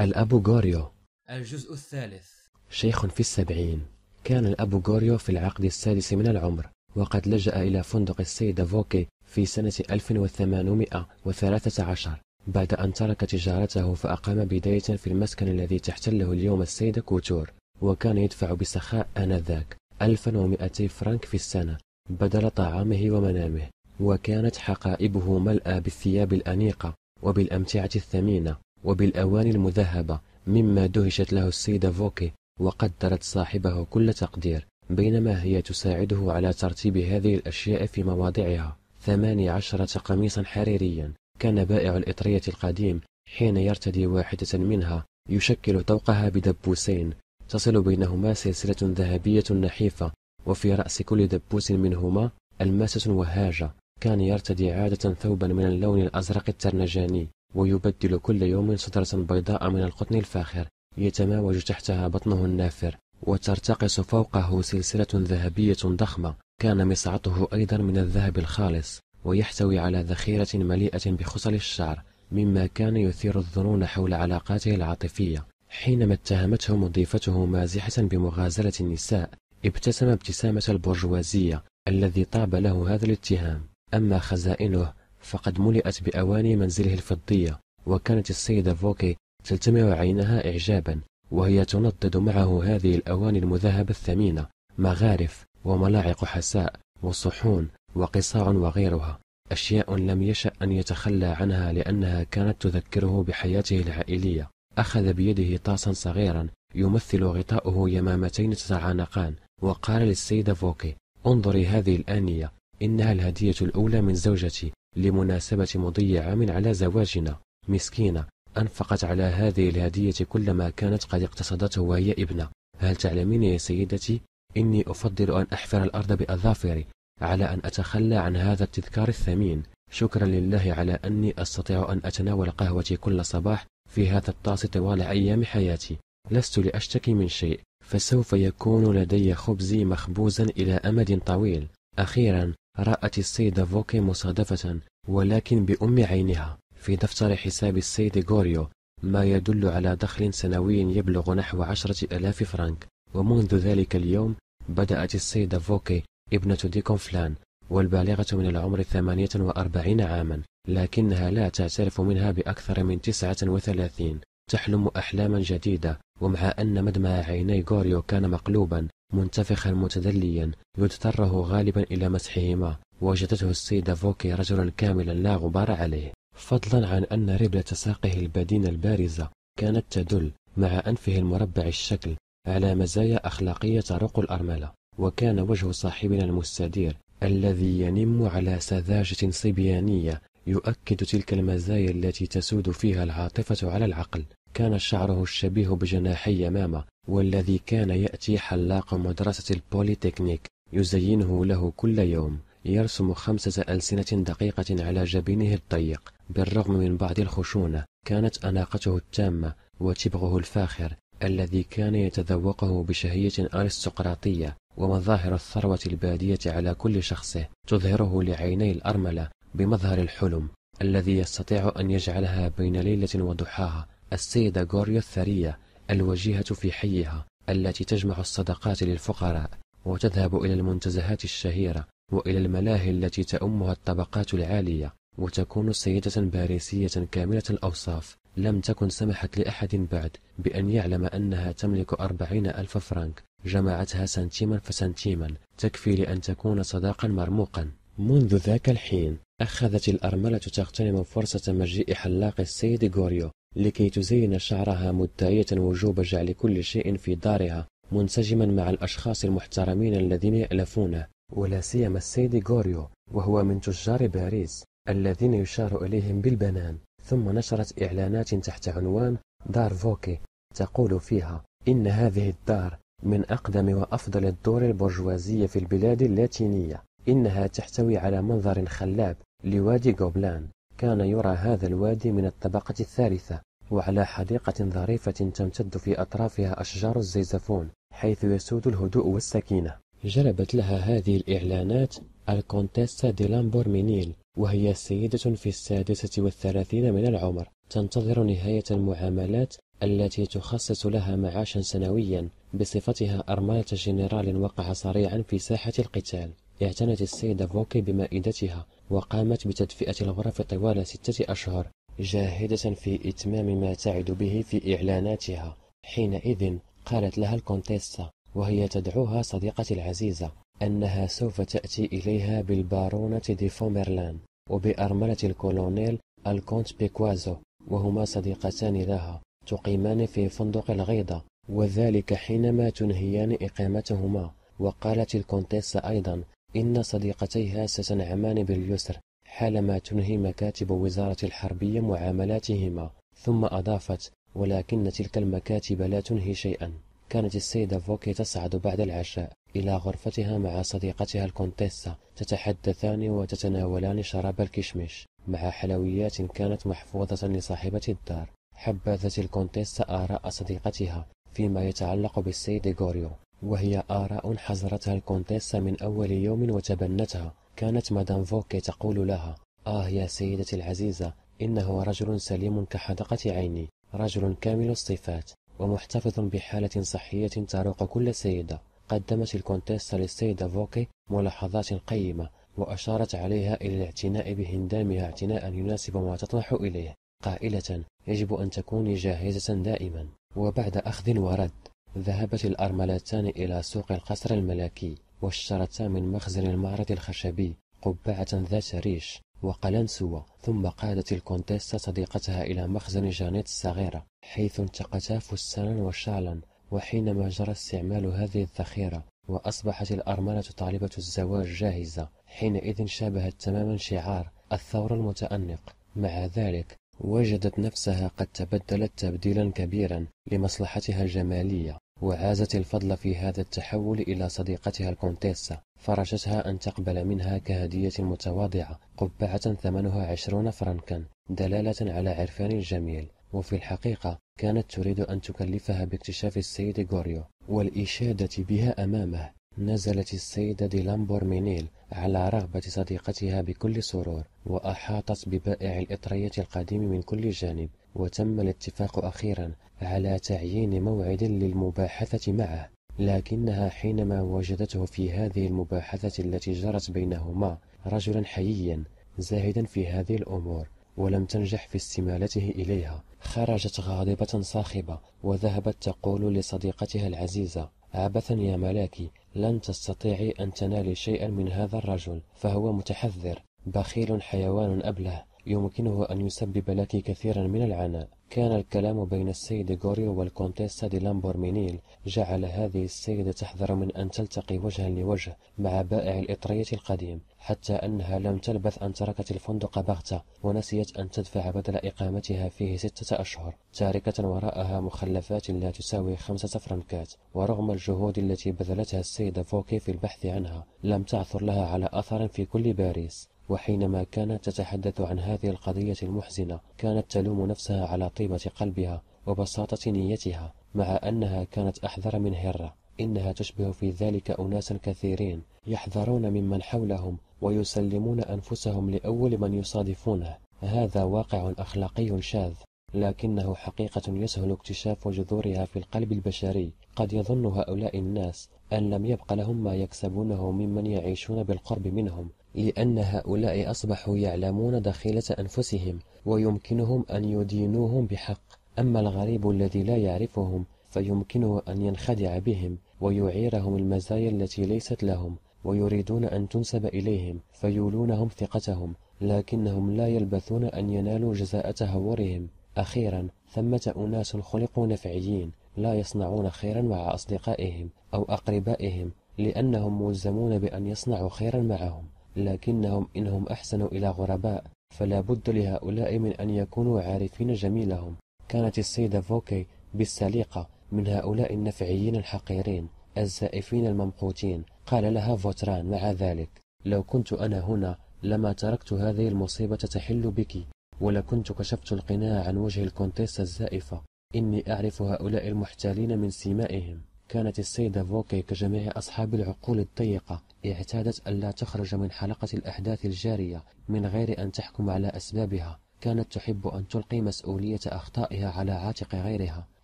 الأب غوريو الجزء الثالث شيخ في السبعين كان الأب غوريو في العقد السادس من العمر وقد لجأ إلى فندق السيدة فوكي في سنة 1813 بعد أن ترك تجارته فأقام بداية في المسكن الذي تحتله اليوم السيدة كوتور وكان يدفع بسخاء آنذاك 1200 فرنك في السنة بدل طعامه ومنامه وكانت حقائبه ملأى بالثياب الأنيقة وبالأمتعة الثمينة وبالأواني المذهبة مما دهشت له السيدة فوكي وقدرت صاحبه كل تقدير بينما هي تساعده على ترتيب هذه الأشياء في مواضعها ثماني عشرة قميصا حريريا كان بائع الإطرية القديم حين يرتدي واحدة منها يشكل طوقها بدبوسين تصل بينهما سلسلة ذهبية نحيفة وفي رأس كل دبوس منهما ألماسة وهاجة كان يرتدي عادة ثوبا من اللون الأزرق الترنجاني ويبدل كل يوم سترة بيضاء من القطن الفاخر يتماوج تحتها بطنه النافر وترتقص فوقه سلسلة ذهبية ضخمة كان مصعته أيضا من الذهب الخالص ويحتوي على ذخيرة مليئة بخصل الشعر مما كان يثير الظنون حول علاقاته العاطفية حينما اتهمته مضيفته مازحة بمغازلة النساء ابتسم ابتسامة البرجوازية الذي طاب له هذا الاتهام أما خزائنه فقد ملئت بأواني منزله الفضية وكانت السيدة فوكي تلتمع عينها إعجابا وهي تنضد معه هذه الأواني المذهبة الثمينة مغارف وملاعق حساء وصحون وقصاع وغيرها أشياء لم يشأ أن يتخلى عنها لأنها كانت تذكره بحياته العائلية أخذ بيده طاسا صغيرا يمثل غطاؤه يمامتين تتعانقان وقال للسيدة فوكي انظري هذه الآنية إنها الهدية الأولى من زوجتي لمناسبة مضي عام على زواجنا مسكينة أنفقت على هذه الهدية كل ما كانت قد اقتصدته وهي ابنة هل تعلمين يا سيدتي إني أفضل أن أحفر الأرض بأظافري على أن أتخلى عن هذا التذكار الثمين شكرا لله على أني أستطيع أن أتناول قهوتي كل صباح في هذا الطاس طوال أيام حياتي لست لأشتكي من شيء فسوف يكون لدي خبزي مخبوزا إلى أمد طويل أخيرا رأت السيدة فوكي مصادفة ولكن بأم عينها في دفتر حساب السيد غوريو ما يدل على دخل سنوي يبلغ نحو عشرة ألاف فرنك ومنذ ذلك اليوم بدأت السيدة فوكي ابنة ديكون فلان والبالغة من العمر 48 عاما لكنها لا تعترف منها بأكثر من 39 تحلم أحلاما جديدة ومع أن مدمع عيني غوريو كان مقلوبا منتفخا متدليا يضطره غالبا إلى مسحهما وجدته السيدة فوكي رجلا كاملا لا غبار عليه فضلا عن أن ربلة ساقه البدينة البارزة كانت تدل مع أنفه المربع الشكل على مزايا أخلاقية تروق الأرملة وكان وجه صاحبنا المستدير الذي ينم على سذاجة صبيانية يؤكد تلك المزايا التي تسود فيها العاطفة على العقل كان شعره الشبيه بجناحي يمامة والذي كان يأتي حلاق مدرسة البوليتكنيك يزينه له كل يوم يرسم خمسة ألسنة دقيقة على جبينه الضيق بالرغم من بعض الخشونة كانت أناقته التامة وتبغه الفاخر الذي كان يتذوقه بشهية أرستقراطية ومظاهر الثروة البادية على كل شخصه تظهره لعيني الأرملة بمظهر الحلم الذي يستطيع أن يجعلها بين ليلة وضحاها السيدة غوريو الثرية الوجيهة في حيها التي تجمع الصدقات للفقراء وتذهب إلى المنتزهات الشهيرة وإلى الملاهي التي تأمها الطبقات العالية وتكون سيدة باريسية كاملة الأوصاف لم تكن سمحت لأحد بعد بأن يعلم أنها تملك أربعين ألف فرنك جمعتها سنتيما فسنتيما تكفي لأن تكون صداقا مرموقا منذ ذاك الحين أخذت الأرملة تغتنم فرصة مجيء حلاق السيد غوريو لكي تزين شعرها مدعية وجوب جعل كل شيء في دارها منسجما مع الأشخاص المحترمين الذين يألفونه ولا سيما السيد غوريو وهو من تجار باريس الذين يشار إليهم بالبنان ثم نشرت إعلانات تحت عنوان دار فوكي تقول فيها إن هذه الدار من أقدم وأفضل الدور البرجوازية في البلاد اللاتينية إنها تحتوي على منظر خلاب لوادي غوبلان كان يرى هذا الوادي من الطبقة الثالثة وعلى حديقة ظريفة تمتد في أطرافها أشجار الزيزفون حيث يسود الهدوء والسكينة جلبت لها هذه الإعلانات الكونتيسة دي لامبورمينيل وهي سيدة في السادسة والثلاثين من العمر تنتظر نهاية المعاملات التي تخصص لها معاشا سنويا بصفتها أرملة جنرال وقع صريعا في ساحة القتال اعتنت السيدة فوكي بمائدتها وقامت بتدفئة الغرف طوال ستة أشهر جاهدة في إتمام ما تعد به في إعلاناتها حينئذ قالت لها الكونتيسة وهي تدعوها صديقتي العزيزة أنها سوف تأتي إليها بالبارونة دي فوميرلان وبأرملة الكولونيل الكونت بيكوازو وهما صديقتان لها تقيمان في فندق الغيضة وذلك حينما تنهيان إقامتهما وقالت الكونتيسة أيضا إن صديقتيها ستنعمان باليسر حالما تنهي مكاتب وزارة الحربية معاملاتهما ثم أضافت ولكن تلك المكاتب لا تنهي شيئا كانت السيدة فوكي تصعد بعد العشاء إلى غرفتها مع صديقتها الكونتيسة تتحدثان وتتناولان شراب الكشمش مع حلويات كانت محفوظة لصاحبة الدار حبذت الكونتيسة آراء صديقتها فيما يتعلق بالسيد غوريو وهي آراء حزرتها الكونتيسة من أول يوم وتبنتها كانت مدام فوكي تقول لها آه يا سيدتي العزيزة إنه رجل سليم كحدقة عيني رجل كامل الصفات ومحتفظ بحالة صحية تروق كل سيدة قدمت الكونتيسة للسيدة فوكي ملاحظات قيمة وأشارت عليها إلى الاعتناء بهندامها اعتناء يناسب ما تطمح إليه قائلة يجب أن تكوني جاهزة دائما وبعد أخذ ورد ذهبت الأرملتان إلى سوق القصر الملكي واشترتا من مخزن المعرض الخشبي قبعة ذات ريش وقلنسوة ثم قادت الكونتيسة صديقتها إلى مخزن جانيت الصغيرة حيث انتقتا فستانا وشعلا وحينما جرى استعمال هذه الذخيرة وأصبحت الأرملة طالبة الزواج جاهزة حينئذ شابهت تماما شعار الثور المتأنق مع ذلك وجدت نفسها قد تبدلت تبديلا كبيرا لمصلحتها الجمالية وعازت الفضل في هذا التحول إلى صديقتها الكونتيسة فرجتها أن تقبل منها كهدية متواضعة قبعة ثمنها عشرون فرنكا دلالة على عرفان الجميل وفي الحقيقة كانت تريد أن تكلفها باكتشاف السيد غوريو والإشادة بها أمامه نزلت السيدة دي مينيل على رغبة صديقتها بكل سرور وأحاطت ببائع الإطرية القديم من كل جانب وتم الاتفاق أخيرا على تعيين موعد للمباحثة معه لكنها حينما وجدته في هذه المباحثة التي جرت بينهما رجلا حييا زاهدا في هذه الأمور ولم تنجح في استمالته إليها خرجت غاضبة صاخبة وذهبت تقول لصديقتها العزيزة عبثا يا ملاكي لن تستطيعي أن تنالي شيئا من هذا الرجل فهو متحذر بخيل حيوان أبله يمكنه أن يسبب لك كثيرا من العناء كان الكلام بين السيد غوريو والكونتيسة دي لامبورمينيل جعل هذه السيدة تحذر من أن تلتقي وجها لوجه مع بائع الإطرية القديم حتى أنها لم تلبث أن تركت الفندق بغتة ونسيت أن تدفع بدل إقامتها فيه ستة أشهر تاركة وراءها مخلفات لا تساوي خمسة فرنكات ورغم الجهود التي بذلتها السيدة فوكي في البحث عنها لم تعثر لها على أثر في كل باريس وحينما كانت تتحدث عن هذه القضية المحزنة كانت تلوم نفسها على طيبة قلبها وبساطة نيتها مع أنها كانت أحذر من هرة إنها تشبه في ذلك أناسا كثيرين يحذرون ممن حولهم ويسلمون أنفسهم لأول من يصادفونه هذا واقع أخلاقي شاذ لكنه حقيقة يسهل اكتشاف جذورها في القلب البشري قد يظن هؤلاء الناس أن لم يبق لهم ما يكسبونه ممن يعيشون بالقرب منهم لأن هؤلاء أصبحوا يعلمون دخيلة أنفسهم ويمكنهم أن يدينوهم بحق أما الغريب الذي لا يعرفهم فيمكنه أن ينخدع بهم ويعيرهم المزايا التي ليست لهم ويريدون أن تنسب إليهم فيولونهم ثقتهم لكنهم لا يلبثون أن ينالوا جزاء تهورهم أخيرا ثمة أناس خلقوا نفعيين لا يصنعون خيرا مع أصدقائهم أو أقربائهم لأنهم ملزمون بأن يصنعوا خيرا معهم لكنهم إنهم أحسنوا إلى غرباء فلا بد لهؤلاء من أن يكونوا عارفين جميلهم كانت السيدة فوكي بالسليقة من هؤلاء النفعيين الحقيرين الزائفين الممقوتين قال لها فوتران مع ذلك لو كنت أنا هنا لما تركت هذه المصيبة تحل بك ولكنت كشفت القناع عن وجه الكونتيسة الزائفة إني أعرف هؤلاء المحتالين من سيمائهم كانت السيدة فوكي كجميع أصحاب العقول الضيقة اعتادت ألا تخرج من حلقة الأحداث الجارية من غير أن تحكم على أسبابها كانت تحب أن تلقي مسؤولية أخطائها على عاتق غيرها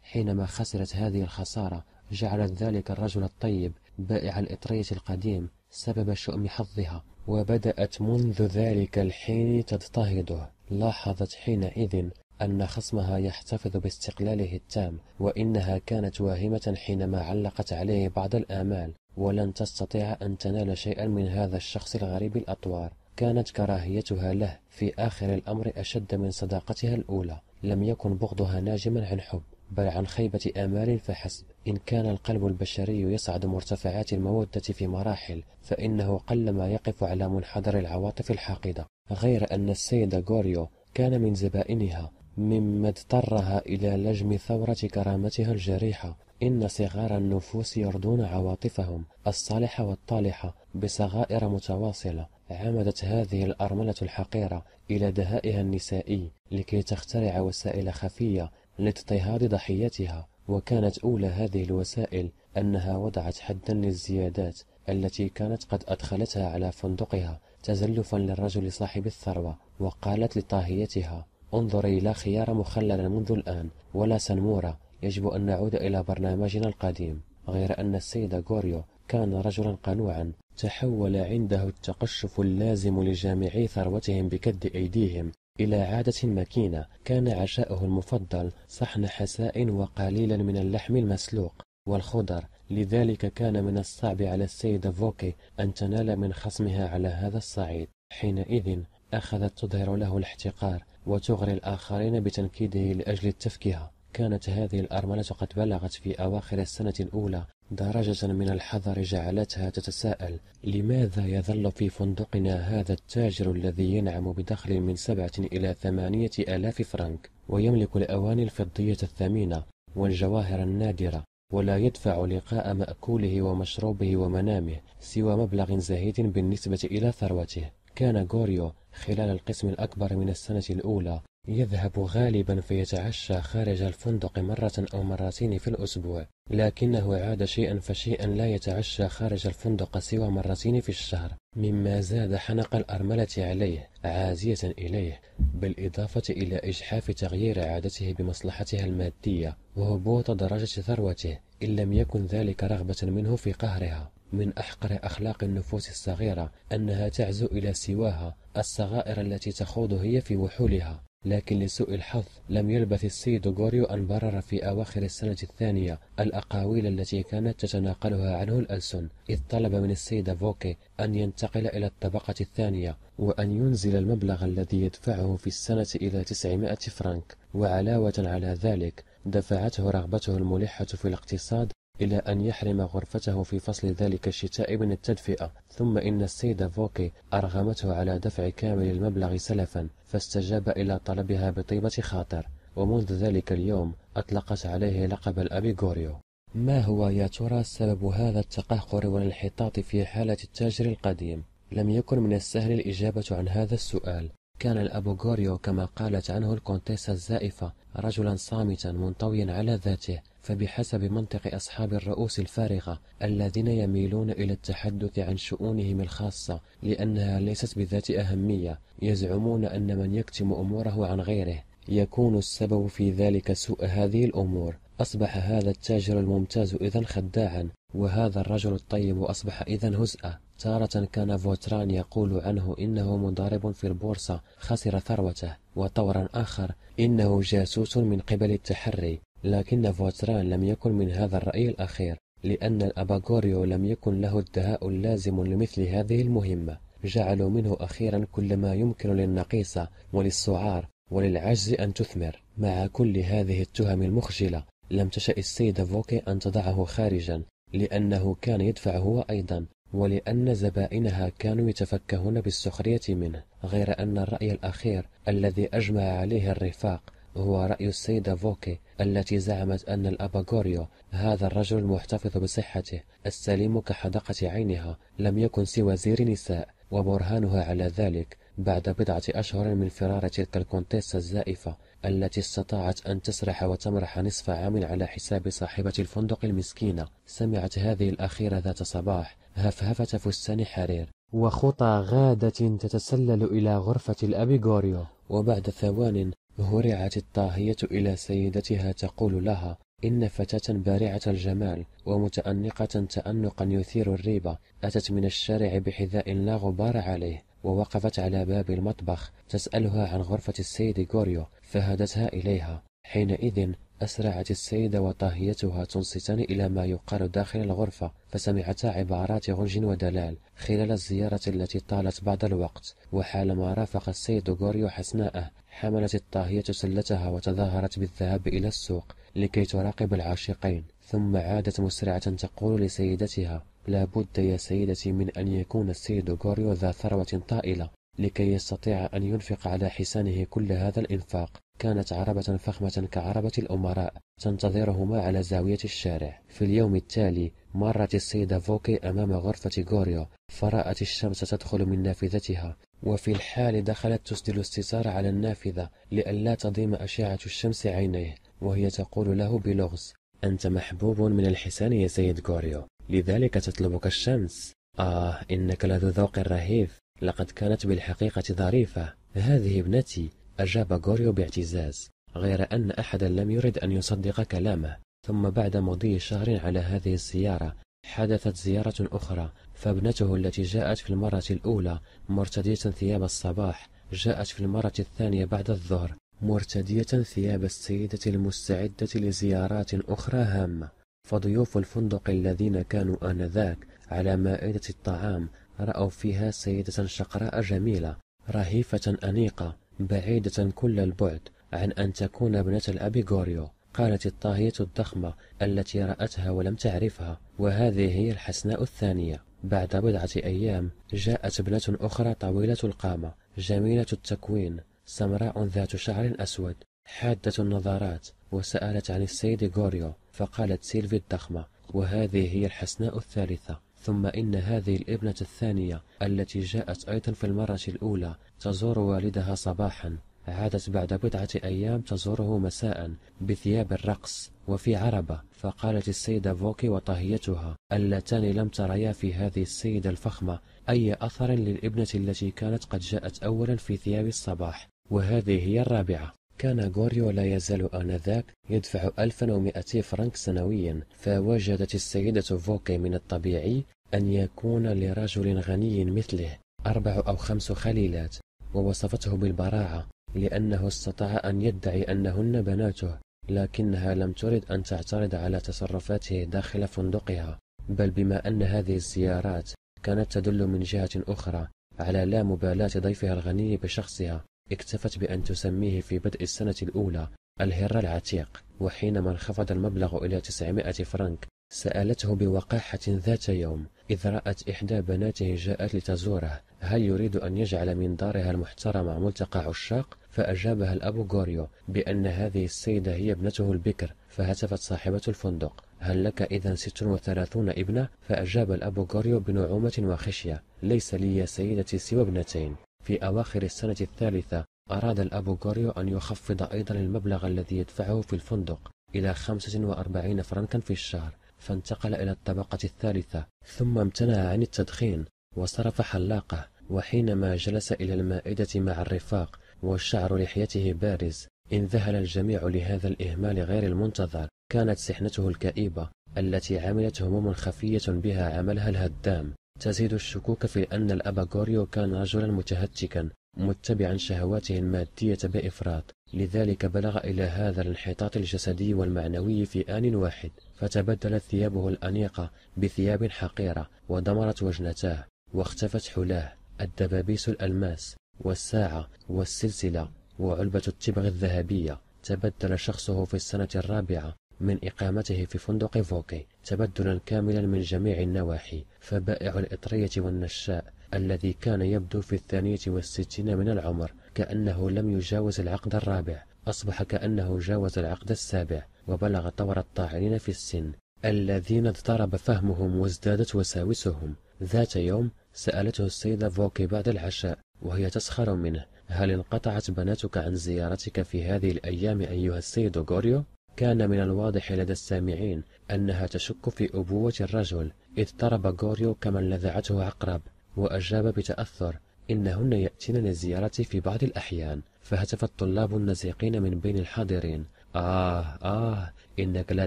حينما خسرت هذه الخسارة جعلت ذلك الرجل الطيب بائع الإطرية القديم سبب شؤم حظها وبدأت منذ ذلك الحين تضطهده لاحظت حينئذ أن خصمها يحتفظ باستقلاله التام وإنها كانت واهمة حينما علقت عليه بعض الآمال ولن تستطيع أن تنال شيئا من هذا الشخص الغريب الأطوار كانت كراهيتها له في آخر الأمر أشد من صداقتها الأولى لم يكن بغضها ناجما عن حب بل عن خيبة آمال فحسب إن كان القلب البشري يصعد مرتفعات المودة في مراحل فإنه قلما يقف على منحدر العواطف الحاقدة غير أن السيدة غوريو كان من زبائنها مما اضطرها إلى لجم ثورة كرامتها الجريحة إن صغار النفوس يرضون عواطفهم الصالحة والطالحة بصغائر متواصلة عمدت هذه الأرملة الحقيرة إلى دهائها النسائي لكي تخترع وسائل خفية لاضطهاد ضحيتها وكانت أولى هذه الوسائل أنها وضعت حدا للزيادات التي كانت قد أدخلتها على فندقها تزلفا للرجل صاحب الثروة وقالت لطاهيتها انظري لا خيار مخلل منذ الآن ولا سنمورة يجب أن نعود إلى برنامجنا القديم غير أن السيد غوريو كان رجلا قنوعا تحول عنده التقشف اللازم لجامعي ثروتهم بكد أيديهم إلى عادة مكينة كان عشاؤه المفضل صحن حساء وقليلا من اللحم المسلوق والخضر لذلك كان من الصعب على السيدة فوكي أن تنال من خصمها على هذا الصعيد حينئذ أخذت تظهر له الاحتقار وتغري الآخرين بتنكيده لأجل التفكهة كانت هذه الأرملة قد بلغت في أواخر السنة الأولى درجة من الحذر جعلتها تتساءل لماذا يظل في فندقنا هذا التاجر الذي ينعم بدخل من سبعة إلى ثمانية آلاف فرنك ويملك الأواني الفضية الثمينة والجواهر النادرة ولا يدفع لقاء مأكوله ومشروبه ومنامه سوى مبلغ زهيد بالنسبة إلى ثروته كان غوريو خلال القسم الأكبر من السنة الأولى يذهب غالبا فيتعشى خارج الفندق مرة أو مرتين في الأسبوع لكنه عاد شيئا فشيئا لا يتعشى خارج الفندق سوى مرتين في الشهر مما زاد حنق الأرملة عليه عازية إليه بالإضافة إلى إجحاف تغيير عادته بمصلحتها المادية وهبوط درجة ثروته إن لم يكن ذلك رغبة منه في قهرها من أحقر أخلاق النفوس الصغيرة أنها تعزو إلى سواها الصغائر التي تخوض هي في وحولها لكن لسوء الحظ لم يلبث السيد غوريو أن برر في أواخر السنة الثانية الأقاويل التي كانت تتناقلها عنه الألسن إذ طلب من السيد فوكي أن ينتقل إلى الطبقة الثانية وأن ينزل المبلغ الذي يدفعه في السنة إلى 900 فرنك وعلاوة على ذلك دفعته رغبته الملحة في الاقتصاد إلى أن يحرم غرفته في فصل ذلك الشتاء من التدفئة ثم إن السيدة فوكي أرغمته على دفع كامل المبلغ سلفا فاستجاب إلى طلبها بطيبة خاطر ومنذ ذلك اليوم أطلقت عليه لقب الأبي غوريو ما هو يا ترى سبب هذا التقهقر والانحطاط في حالة التاجر القديم؟ لم يكن من السهل الإجابة عن هذا السؤال كان الأب غوريو كما قالت عنه الكونتيسة الزائفة رجلا صامتا منطويا على ذاته فبحسب منطق أصحاب الرؤوس الفارغة الذين يميلون إلى التحدث عن شؤونهم الخاصة لأنها ليست بذات أهمية يزعمون أن من يكتم أموره عن غيره يكون السبب في ذلك سوء هذه الأمور أصبح هذا التاجر الممتاز إذا خداعا وهذا الرجل الطيب أصبح إذا هزأة تارة كان فوتران يقول عنه إنه مضارب في البورصة خسر ثروته وطورا آخر إنه جاسوس من قبل التحري لكن فوتران لم يكن من هذا الرأي الأخير لأن الأباغوريو لم يكن له الدهاء اللازم لمثل هذه المهمة جعلوا منه أخيرا كل ما يمكن للنقيصة وللسعار وللعجز أن تثمر مع كل هذه التهم المخجلة لم تشأ السيدة فوكي أن تضعه خارجا لأنه كان يدفع هو أيضا ولأن زبائنها كانوا يتفكهون بالسخرية منه غير أن الرأي الأخير الذي أجمع عليه الرفاق هو رأي السيدة فوكي التي زعمت أن الأباغوريو هذا الرجل المحتفظ بصحته السليم كحدقة عينها لم يكن سوى زير نساء وبرهانها على ذلك بعد بضعة أشهر من فرار تلك الكونتيسة الزائفة التي استطاعت أن تسرح وتمرح نصف عام على حساب صاحبة الفندق المسكينة سمعت هذه الأخيرة ذات صباح هفهفة فستان حرير وخطى غادة تتسلل إلى غرفة الأبيغوريو وبعد ثوان هرعت الطاهية إلى سيدتها تقول لها إن فتاة بارعة الجمال ومتأنقة تأنقا يثير الريبة أتت من الشارع بحذاء لا غبار عليه ووقفت على باب المطبخ تسألها عن غرفة السيد غوريو فهدتها إليها حينئذ أسرعت السيدة وطاهيتها تنصتان إلى ما يقال داخل الغرفة فسمعتا عبارات غنج ودلال خلال الزيارة التي طالت بعض الوقت وحالما رافق السيد غوريو حسناءه حملت الطاهية سلتها وتظاهرت بالذهاب إلى السوق لكي تراقب العاشقين ثم عادت مسرعة تقول لسيدتها لا بد يا سيدتي من أن يكون السيد غوريو ذا ثروة طائلة لكي يستطيع أن ينفق على حسانه كل هذا الإنفاق كانت عربة فخمة كعربة الأمراء تنتظرهما على زاوية الشارع في اليوم التالي مرت السيدة فوكي أمام غرفة غوريو فرأت الشمس تدخل من نافذتها وفي الحال دخلت تسدل الستار على النافذة لئلا تضيم أشعة الشمس عينيه وهي تقول له بلغز أنت محبوب من الحسان يا سيد غوريو لذلك تطلبك الشمس آه إنك لذو ذوق رهيف لقد كانت بالحقيقة ظريفة هذه ابنتي أجاب غوريو باعتزاز غير أن أحدا لم يرد أن يصدق كلامه ثم بعد مضي شهر على هذه السيارة حدثت زيارة أخرى فابنته التي جاءت في المرة الأولى مرتدية ثياب الصباح جاءت في المرة الثانية بعد الظهر مرتدية ثياب السيدة المستعدة لزيارات أخرى هامة فضيوف الفندق الذين كانوا آنذاك على مائدة الطعام رأوا فيها سيدة شقراء جميلة رهيفة أنيقة بعيدة كل البعد عن أن تكون ابنة الأبي غوريو قالت الطاهية الضخمة التي رأتها ولم تعرفها وهذه هي الحسناء الثانية بعد بضعة أيام جاءت ابنة أخرى طويلة القامة جميلة التكوين سمراء ذات شعر أسود حادة النظرات وسألت عن السيد غوريو فقالت سيلفي الضخمة وهذه هي الحسناء الثالثة ثم إن هذه الابنة الثانية التي جاءت أيضا في المرة الأولى تزور والدها صباحا عادت بعد بضعة أيام تزوره مساء بثياب الرقص وفي عربة فقالت السيدة فوكي وطهيتها اللتان لم تريا في هذه السيدة الفخمة أي أثر للابنة التي كانت قد جاءت أولا في ثياب الصباح وهذه هي الرابعة كان غوريو لا يزال آنذاك يدفع 1200 فرنك سنويا فوجدت السيدة فوكي من الطبيعي أن يكون لرجل غني مثله أربع أو خمس خليلات ووصفته بالبراعة لأنه استطاع أن يدعي أنهن بناته لكنها لم ترد أن تعترض على تصرفاته داخل فندقها بل بما أن هذه الزيارات كانت تدل من جهة أخرى على لا مبالاة ضيفها الغني بشخصها اكتفت بأن تسميه في بدء السنة الأولى الهر العتيق وحينما انخفض المبلغ إلى 900 فرنك سألته بوقاحة ذات يوم إذ رأت إحدى بناته جاءت لتزوره هل يريد أن يجعل من دارها المحترمة ملتقى عشاق؟ فأجابها الأب غوريو بأن هذه السيدة هي ابنته البكر فهتفت صاحبة الفندق هل لك إذا 36 ابنة؟ فأجاب الأب غوريو بنعومة وخشية ليس لي يا سيدتي سوى ابنتين في أواخر السنة الثالثة أراد الأب غوريو أن يخفض أيضا المبلغ الذي يدفعه في الفندق إلى 45 فرنكا في الشهر فانتقل إلى الطبقة الثالثة ثم امتنع عن التدخين وصرف حلاقة وحينما جلس إلى المائدة مع الرفاق والشعر لحيته بارز انذهل الجميع لهذا الإهمال غير المنتظر كانت سحنته الكئيبة التي عملت هموم خفية بها عملها الهدام تزيد الشكوك في أن الأب غوريو كان رجلا متهتكا متبعا شهواته المادية بإفراط لذلك بلغ إلى هذا الانحطاط الجسدي والمعنوي في آن واحد فتبدلت ثيابه الأنيقة بثياب حقيرة ودمرت وجنتاه واختفت حلاه الدبابيس الألماس والساعة والسلسلة وعلبة التبغ الذهبية تبدل شخصه في السنة الرابعة من إقامته في فندق فوكي تبدلا كاملا من جميع النواحي فبائع الإطرية والنشاء الذي كان يبدو في الثانية والستين من العمر كأنه لم يجاوز العقد الرابع أصبح كأنه جاوز العقد السابع وبلغ طور الطاعنين في السن الذين اضطرب فهمهم وازدادت وساوسهم ذات يوم سألته السيدة فوكي بعد العشاء وهي تسخر منه هل انقطعت بناتك عن زيارتك في هذه الأيام أيها السيد غوريو؟ كان من الواضح لدى السامعين أنها تشك في أبوة الرجل إذ طرب غوريو كمن لذعته عقرب وأجاب بتأثر إنهن يأتين للزيارة في بعض الأحيان فهتف الطلاب النزيقين من بين الحاضرين آه آه إنك لا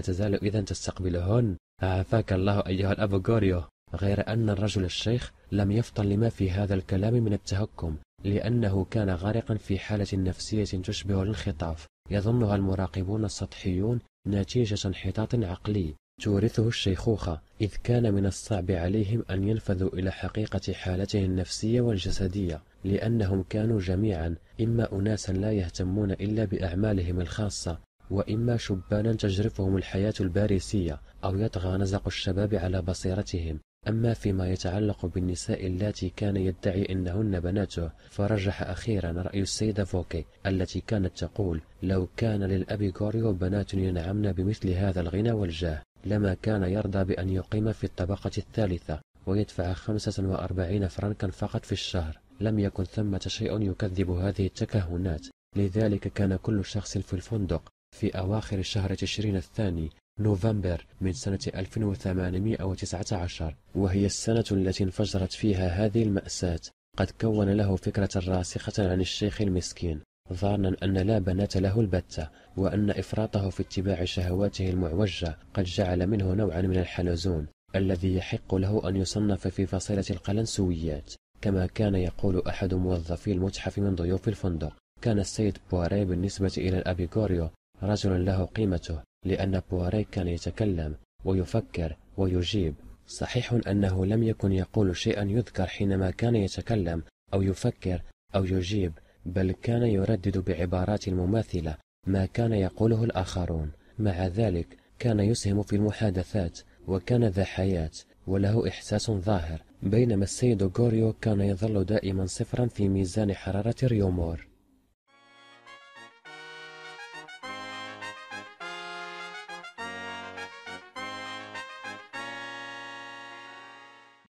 تزال إذا تستقبلهن عافاك الله أيها الأب غوريو غير أن الرجل الشيخ لم يفطن لما في هذا الكلام من التهكم لأنه كان غارقا في حالة نفسية تشبه الانخطاف يظنها المراقبون السطحيون نتيجة انحطاط عقلي تورثه الشيخوخة إذ كان من الصعب عليهم أن ينفذوا إلى حقيقة حالته النفسية والجسدية لأنهم كانوا جميعا إما أناسا لا يهتمون إلا بأعمالهم الخاصة وإما شبانا تجرفهم الحياة الباريسية أو يطغى نزق الشباب على بصيرتهم أما فيما يتعلق بالنساء اللاتي كان يدعي أنهن بناته فرجح أخيرا رأي السيدة فوكي التي كانت تقول لو كان للأبي غوريو بنات ينعمن بمثل هذا الغنى والجاه لما كان يرضى بأن يقيم في الطبقة الثالثة ويدفع 45 فرنكا فقط في الشهر لم يكن ثمة شيء يكذب هذه التكهنات لذلك كان كل شخص في الفندق في أواخر شهر تشرين الثاني نوفمبر من سنة 1819 وهي السنة التي انفجرت فيها هذه المأساة قد كون له فكرة راسخة عن الشيخ المسكين ظانا أن لا بنات له البتة وأن إفراطه في اتباع شهواته المعوجة قد جعل منه نوعا من الحلزون الذي يحق له أن يصنف في فصيلة القلنسويات كما كان يقول أحد موظفي المتحف من ضيوف الفندق كان السيد بواري بالنسبة إلى الأبيغوريو رجل له قيمته لأن بواري كان يتكلم ويفكر ويجيب صحيح أنه لم يكن يقول شيئا يذكر حينما كان يتكلم أو يفكر أو يجيب بل كان يردد بعبارات مماثلة ما كان يقوله الآخرون مع ذلك كان يسهم في المحادثات وكان ذا حياة وله إحساس ظاهر بينما السيد غوريو كان يظل دائما صفرا في ميزان حرارة ريومور